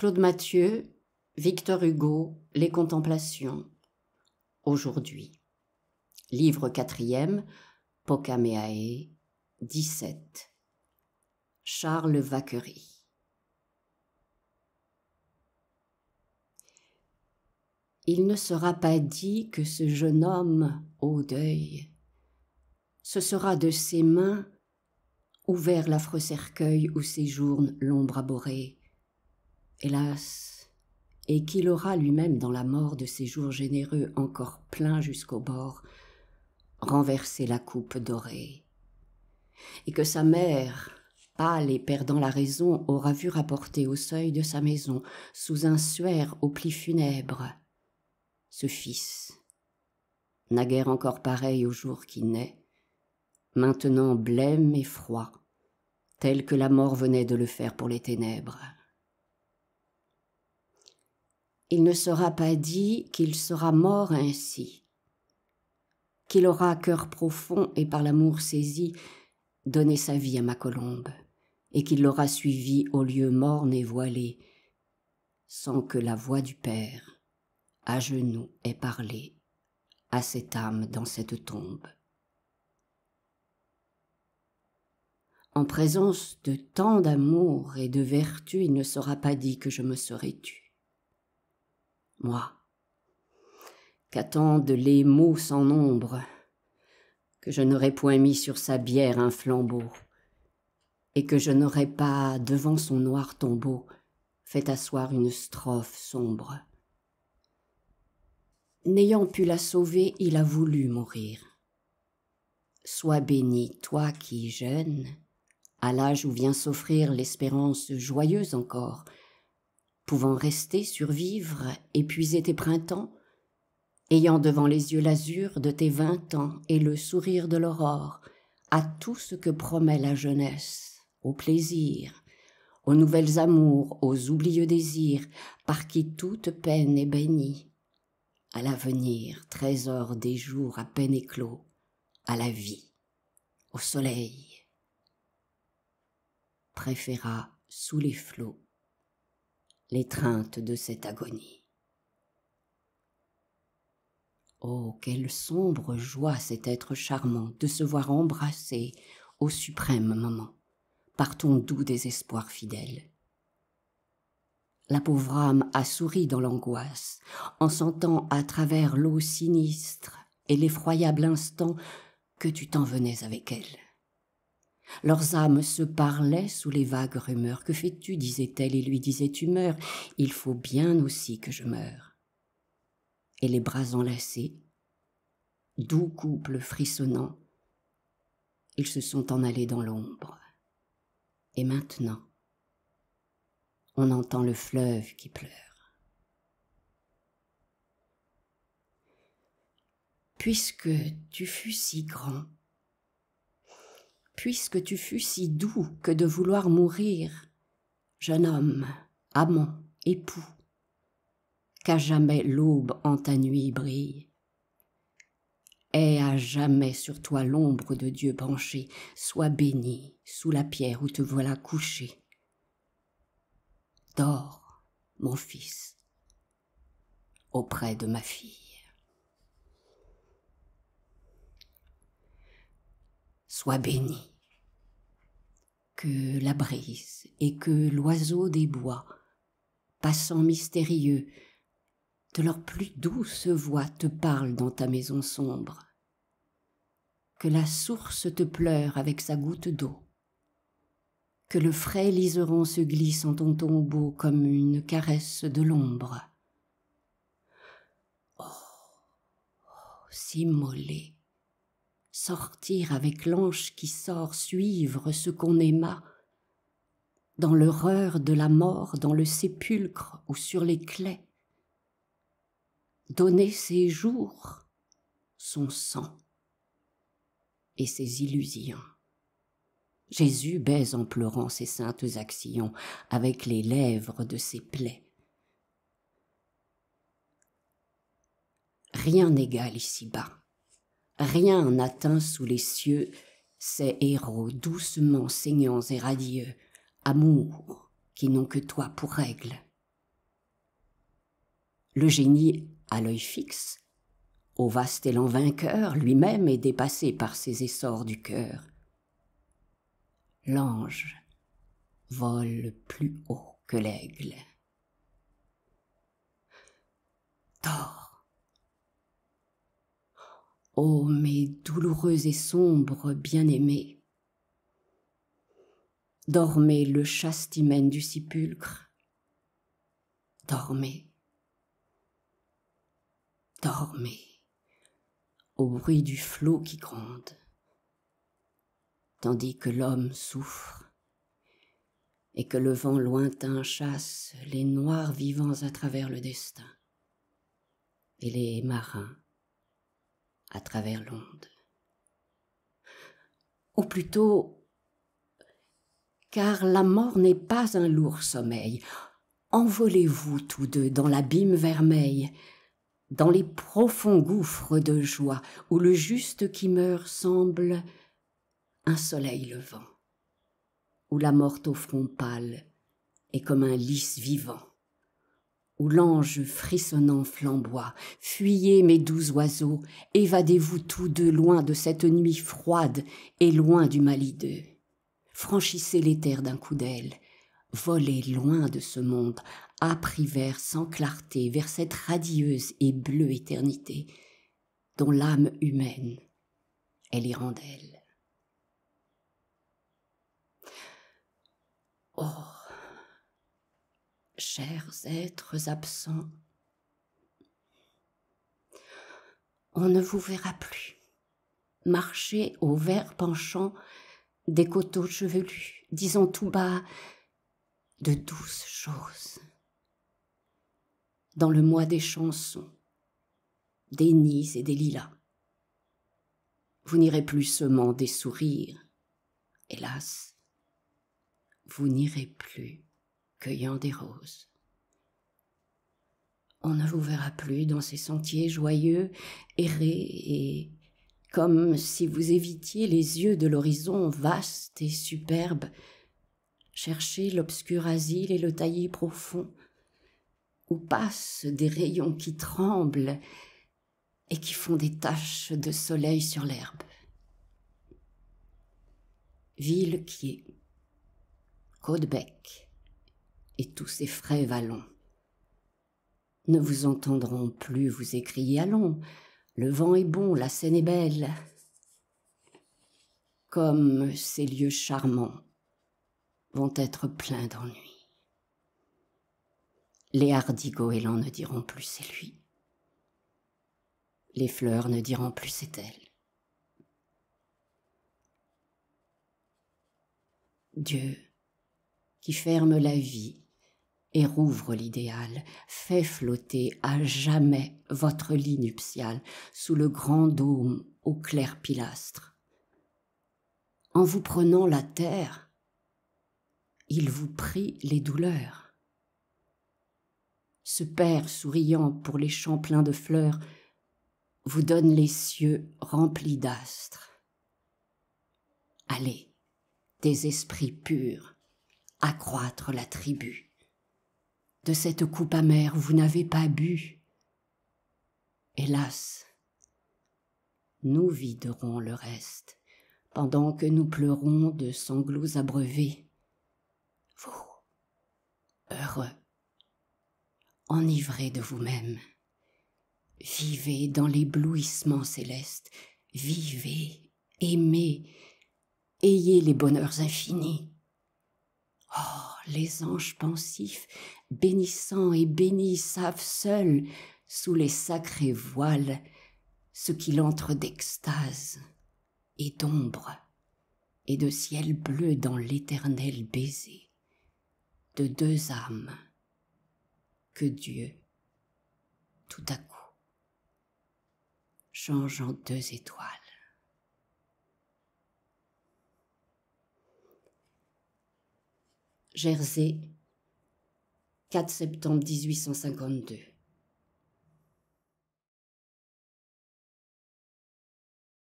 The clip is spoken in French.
Claude Mathieu, Victor Hugo, Les Contemplations, aujourd'hui. Livre quatrième, Pocameae, 17. Charles Vacquerie. Il ne sera pas dit que ce jeune homme, au deuil, ce sera de ses mains ouvert l'affreux cercueil où séjourne l'ombre aborée, hélas, et qu'il aura lui-même dans la mort de ses jours généreux encore plein jusqu'au bord, renversé la coupe dorée, et que sa mère, pâle et perdant la raison, aura vu rapporter au seuil de sa maison, sous un suaire aux plis funèbres ce fils, naguère encore pareil au jour qui naît, maintenant blême et froid, tel que la mort venait de le faire pour les ténèbres il ne sera pas dit qu'il sera mort ainsi, qu'il aura à cœur profond et par l'amour saisi donné sa vie à ma colombe, et qu'il l'aura suivie au lieu morne et voilé, sans que la voix du Père, à genoux, ait parlé à cette âme dans cette tombe. En présence de tant d'amour et de vertu, il ne sera pas dit que je me serais tue moi. Qu'attendent les mots sans nombre, que je n'aurais point mis sur sa bière un flambeau, et que je n'aurais pas, devant son noir tombeau, fait asseoir une strophe sombre. N'ayant pu la sauver, il a voulu mourir. Sois béni, toi qui, jeune, à l'âge où vient s'offrir l'espérance joyeuse encore, pouvant rester, survivre, épuiser tes printemps, ayant devant les yeux l'azur de tes vingt ans et le sourire de l'aurore, à tout ce que promet la jeunesse, au plaisir, aux nouvelles amours, aux oublieux désirs, par qui toute peine est bénie, à l'avenir, trésor des jours à peine éclos, à la vie, au soleil, préféra sous les flots l'étreinte de cette agonie. Oh, quelle sombre joie cet être charmant de se voir embrassé au suprême moment par ton doux désespoir fidèle. La pauvre âme a souri dans l'angoisse, en sentant à travers l'eau sinistre et l'effroyable instant que tu t'en venais avec elle. Leurs âmes se parlaient sous les vagues rumeurs. Que fais-tu disait-elle, et lui disait Tu meurs, il faut bien aussi que je meure. Et les bras enlacés, doux couple frissonnant, ils se sont en allés dans l'ombre. Et maintenant, on entend le fleuve qui pleure. Puisque tu fus si grand, puisque tu fus si doux que de vouloir mourir, jeune homme, amant, époux, qu'à jamais l'aube en ta nuit brille. et à jamais sur toi l'ombre de Dieu penchée, sois béni sous la pierre où te voilà couché. Dors, mon fils, auprès de ma fille. Sois béni que la brise et que l'oiseau des bois, passant mystérieux, de leur plus douce voix te parle dans ta maison sombre, que la source te pleure avec sa goutte d'eau, que le frais liseron se glisse en ton tombeau comme une caresse de l'ombre. Oh, oh si mollet sortir avec l'ange qui sort suivre ce qu'on aima, dans l'horreur de la mort, dans le sépulcre ou sur les clés, donner ses jours, son sang et ses illusions. Jésus baise en pleurant ses saintes actions avec les lèvres de ses plaies. Rien n'égale ici-bas Rien n'atteint sous les cieux ces héros doucement saignants et radieux, amour, qui n'ont que toi pour règle. Le génie à l'œil fixe, au vaste élan vainqueur, lui-même est dépassé par ses essors du cœur. L'ange vole plus haut que l'aigle. tort Ô oh, mes douloureux et sombres bien-aimés Dormez le chaste du sépulcre. Dormez. Dormez au bruit du flot qui gronde, tandis que l'homme souffre et que le vent lointain chasse les noirs vivants à travers le destin et les marins à travers l'onde. Ou plutôt, car la mort n'est pas un lourd sommeil, envolez-vous tous deux dans l'abîme vermeil, dans les profonds gouffres de joie où le juste qui meurt semble un soleil levant, où la morte au front pâle est comme un lys vivant où l'ange frissonnant flamboie. Fuyez mes doux oiseaux, évadez-vous tous deux loin de cette nuit froide et loin du hideux. Franchissez les terres d'un coup d'aile, volez loin de ce monde, âpre hiver sans clarté, vers cette radieuse et bleue éternité, dont l'âme humaine est l'hirondelle. Oh chers êtres absents, on ne vous verra plus. marcher au vert penchant des coteaux chevelus, disant tout bas de douces choses. Dans le mois des chansons, des nids et des lilas. Vous n'irez plus seulement des sourires, hélas, vous n'irez plus cueillant des roses. On ne vous verra plus dans ces sentiers joyeux, errer et comme si vous évitiez les yeux de l'horizon vaste et superbe, chercher l'obscur asile et le taillis profond, où passent des rayons qui tremblent et qui font des taches de soleil sur l'herbe. Ville qui est et tous ces frais vallons. Ne vous entendront plus vous écrier Allons, le vent est bon, la scène est belle. Comme ces lieux charmants vont être pleins d'ennui. Les hardis goélands ne diront plus c'est lui. Les fleurs ne diront plus c'est elle. Dieu, qui ferme la vie et rouvre l'idéal, fait flotter à jamais votre lit nuptial sous le grand dôme au clair pilastre. En vous prenant la terre, il vous prie les douleurs. Ce père souriant pour les champs pleins de fleurs vous donne les cieux remplis d'astres. Allez, des esprits purs, accroître la tribu de cette coupe amère vous n'avez pas bu. Hélas, nous viderons le reste, pendant que nous pleurons de sanglots abreuvés. Vous, heureux, enivrés de vous-même, vivez dans l'éblouissement céleste, vivez, aimez, ayez les bonheurs infinis. Oh, les anges pensifs, bénissant et bénis, savent seuls, sous les sacrés voiles, ce qu'il entre d'extase et d'ombre et de ciel bleu dans l'éternel baiser de deux âmes que Dieu, tout à coup, change en deux étoiles. Jersey, 4 septembre 1852.